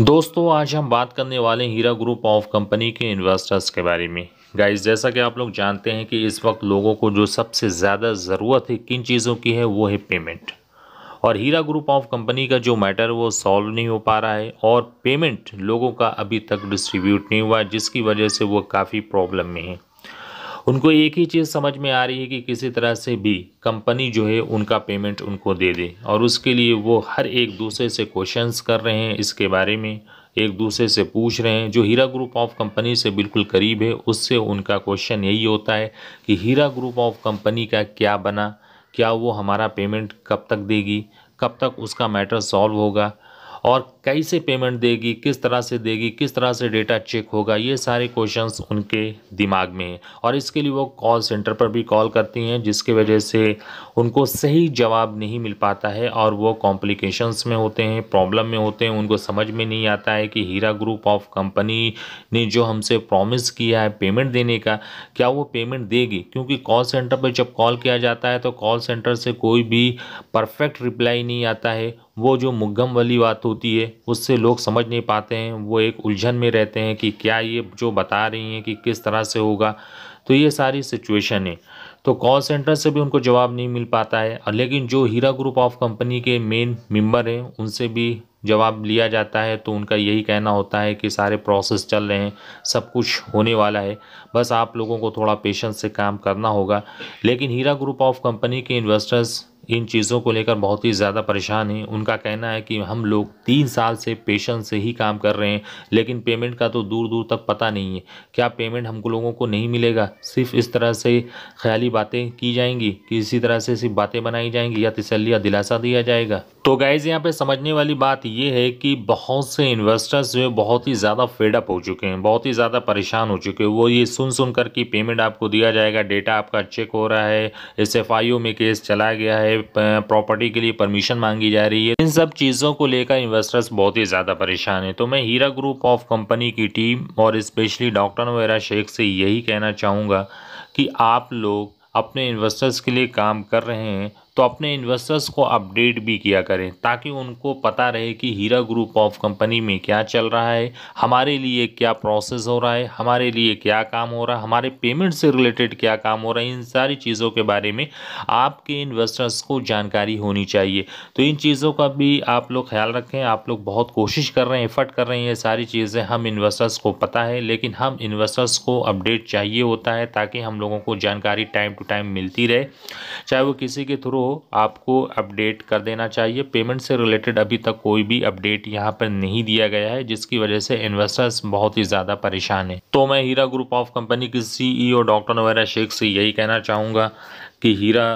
दोस्तों आज हम बात करने वाले हीरा ग्रुप ऑफ कंपनी के इन्वेस्टर्स के बारे में गाइस जैसा कि आप लोग जानते हैं कि इस वक्त लोगों को जो सबसे ज़्यादा ज़रूरत है किन चीज़ों की है वो है पेमेंट और हीरा ग्रुप ऑफ कंपनी का जो मैटर वो सॉल्व नहीं हो पा रहा है और पेमेंट लोगों का अभी तक डिस्ट्रीब्यूट नहीं हुआ जिसकी वजह से वो काफ़ी प्रॉब्लम में है उनको एक ही चीज़ समझ में आ रही है कि किसी तरह से भी कंपनी जो है उनका पेमेंट उनको दे दे और उसके लिए वो हर एक दूसरे से क्वेश्चंस कर रहे हैं इसके बारे में एक दूसरे से पूछ रहे हैं जो हीरा ग्रुप ऑफ कंपनी से बिल्कुल करीब है उससे उनका क्वेश्चन यही होता है कि हीरा ग्रुप ऑफ कंपनी का क्या बना क्या वो हमारा पेमेंट कब तक देगी कब तक उसका मैटर सॉल्व होगा और कैसे पेमेंट देगी किस तरह से देगी किस तरह से डेटा चेक होगा ये सारे क्वेश्चंस उनके दिमाग में हैं और इसके लिए वो कॉल सेंटर पर भी कॉल करती हैं जिसके वजह से उनको सही जवाब नहीं मिल पाता है और वो कॉम्प्लिकेशंस में होते हैं प्रॉब्लम में होते हैं उनको समझ में नहीं आता है कि हीरा ग्रुप ऑफ कंपनी ने जो हमसे प्रॉमिस किया है पेमेंट देने का क्या वो पेमेंट देगी क्योंकि कॉल सेंटर पर जब कॉल किया जाता है तो कॉल सेंटर से कोई भी परफेक्ट रिप्लाई नहीं आता है वो जो मुग्गम वाली बात होती है उससे लोग समझ नहीं पाते हैं वो एक उलझन में रहते हैं कि क्या ये जो बता रही हैं कि किस तरह से होगा तो ये सारी सिचुएशन है तो कॉल सेंटर से भी उनको जवाब नहीं मिल पाता है और लेकिन जो हीरा ग्रुप ऑफ कंपनी के मेन मेंबर हैं उनसे भी जवाब लिया जाता है तो उनका यही कहना होता है कि सारे प्रोसेस चल रहे हैं सब कुछ होने वाला है बस आप लोगों को थोड़ा पेशेंस से काम करना होगा लेकिन हीरा ग्रुप ऑफ कंपनी के इन्वेस्टर्स इन चीज़ों को लेकर बहुत ही ज़्यादा परेशान हैं उनका कहना है कि हम लोग तीन साल से पेशेंस से ही काम कर रहे हैं लेकिन पेमेंट का तो दूर दूर तक पता नहीं है क्या पेमेंट हमको लोगों को नहीं मिलेगा सिर्फ इस तरह से ख्याली बातें की जाएंगी कि इसी तरह से सिर्फ बातें बनाई जाएंगी या तसलिया दिलासा दिया जाएगा तो गाइज़ यहाँ पे समझने वाली बात ये है कि बहुत से इन्वेस्टर्स जो बहुत ही ज़्यादा फेडअप हो चुके हैं बहुत ही ज़्यादा परेशान हो चुके हैं वो ये सुन सुन कर कि पेमेंट आपको दिया जाएगा डेटा आपका चेक हो रहा है एस एफ आई यू में केस चला गया है प्रॉपर्टी के लिए परमिशन मांगी जा रही है इन सब चीज़ों को लेकर इन्वेस्टर्स बहुत ही ज़्यादा परेशान है तो मैं हीरा ग्रुप ऑफ कंपनी की टीम और इस्पेशली डॉक्टर वगैरह शेख से यही कहना चाहूँगा कि आप लोग अपने इन्वेस्टर्स के लिए काम कर रहे हैं तो अपने इन्वेस्टर्स को अपडेट भी किया करें ताकि उनको पता रहे कि हीरा ग्रुप ऑफ कंपनी में क्या चल रहा है हमारे लिए क्या प्रोसेस हो रहा है हमारे लिए क्या काम हो रहा है हमारे पेमेंट से रिलेटेड क्या काम हो रहा है इन सारी चीज़ों के बारे में आपके इन्वेस्टर्स को जानकारी होनी चाहिए तो इन चीज़ों का भी आप लोग ख्याल रखें आप लोग बहुत कोशिश कर रहे हैं एफर्ट कर रहे हैं ये सारी चीज़ें हम इन्वेस्टर्स को पता है लेकिन हम इन्वेस्टर्स को अपडेट चाहिए होता है ताकि हम लोगों को जानकारी टाइम टू टाइम मिलती रहे चाहे वो किसी के थ्रू आपको अपडेट कर देना चाहिए पेमेंट से रिलेटेड अभी तक कोई भी अपडेट यहाँ पर नहीं दिया गया है जिसकी वजह से इन्वेस्टर्स बहुत ही ज़्यादा परेशान हैं तो मैं हीरा ग्रुप ऑफ कंपनी की C e doctor Nowhera Shaikh से यही कहना चाहूँगा कि हीरा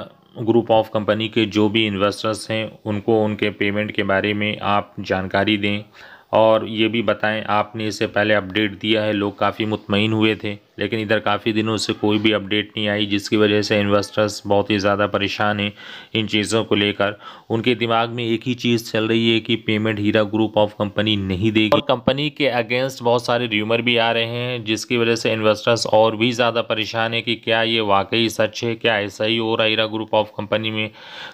ग्रुप ऑफ कंपनी के जो भी इन्वेस्टर्स हैं उनको उनके पेमेंट के बारे में आप जानकारी दें और ये भी बताएं आपने इसे पहले अपडेट दिया है लोग काफ़ी मुतमिन हुए थे लेकिन इधर काफ़ी दिनों से कोई भी अपडेट नहीं आई जिसकी वजह से इन्वेस्टर्स बहुत ही ज़्यादा परेशान हैं इन चीज़ों को लेकर उनके दिमाग में एक ही चीज़ चल रही है कि payment Heera group of company नहीं देगी और कंपनी के अगेंस्ट बहुत सारे र्यूमर भी आ रहे हैं जिसकी वजह से इन्वेस्टर्स और भी ज़्यादा परेशान है कि क्या ये वाकई सच है क्या ऐसा ही हो रहा हीरा ग्रुप ऑफ कंपनी में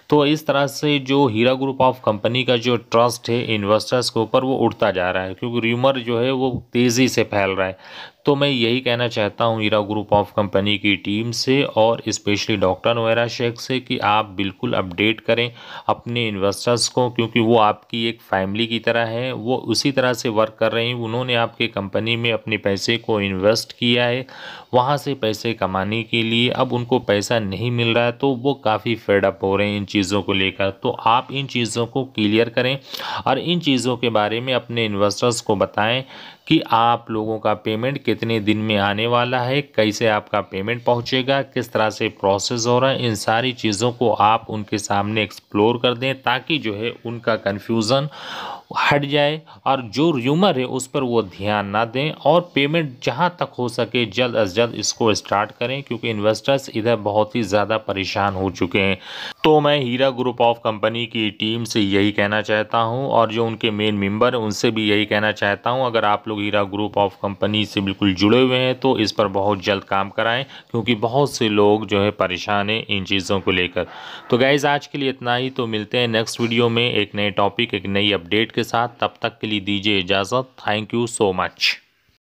तो इस तरह से जो हीरा ग्रुप ऑफ कंपनी का जो ट्रस्ट है इन्वेस्टर्स के ऊपर वो उड़ता बढ़ता जा रहा है क्योंकि र्यूमर जो है वो तेज़ी से फैल रहा है तो मैं यही कहना चाहता हूँ हीरा ग्रुप ऑफ कंपनी की टीम से और स्पेशली डॉक्टर नोरा शेख से कि आप बिल्कुल अपडेट करें अपने इन्वेस्टर्स को क्योंकि वो आपकी एक फैमिली की तरह है वो उसी तरह से वर्क कर रहे हैं उन्होंने आपके कंपनी में अपने पैसे को इन्वेस्ट किया है वहाँ से पैसे कमाने के लिए अब उनको पैसा नहीं मिल रहा है तो वो काफ़ी फेडअप हो रहे हैं इन चीज़ों को लेकर तो आप इन चीज़ों को क्लियर करें और इन चीज़ों के बारे में अपने इन्वेस्टर्स को बताएं कि आप लोगों का पेमेंट कितने दिन में आने वाला है कैसे आपका पेमेंट पहुंचेगा किस तरह से प्रोसेस हो रहा है इन सारी चीज़ों को आप उनके सामने एक्सप्लोर कर दें ताकि जो है उनका कन्फ्यूज़न हट जाए और जो र्यूमर है उस पर वो ध्यान ना दें और पेमेंट जहाँ तक हो सके जल्द अज जल्द इसको स्टार्ट करें क्योंकि इन्वेस्टर्स इधर बहुत ही ज़्यादा परेशान हो चुके हैं तो मैं हीरा ग्रुप ऑफ कंपनी की टीम से यही कहना चाहता हूँ और जो उनके मेन मेंबर हैं उनसे भी यही कहना चाहता हूँ अगर आप लोग हीरा ग्रुप ऑफ कंपनी से बिल्कुल जुड़े हुए हैं तो इस पर बहुत जल्द काम कराएँ क्योंकि बहुत से लोग जो है परेशान हैं इन चीज़ों को लेकर तो गाइज़ आज के लिए इतना ही तो मिलते हैं नेक्स्ट वीडियो में एक नए टॉपिक एक नई अपडेट अपडेट के साथ तब तक के लिए दीजिए इजाज़त थैंक यू सो मच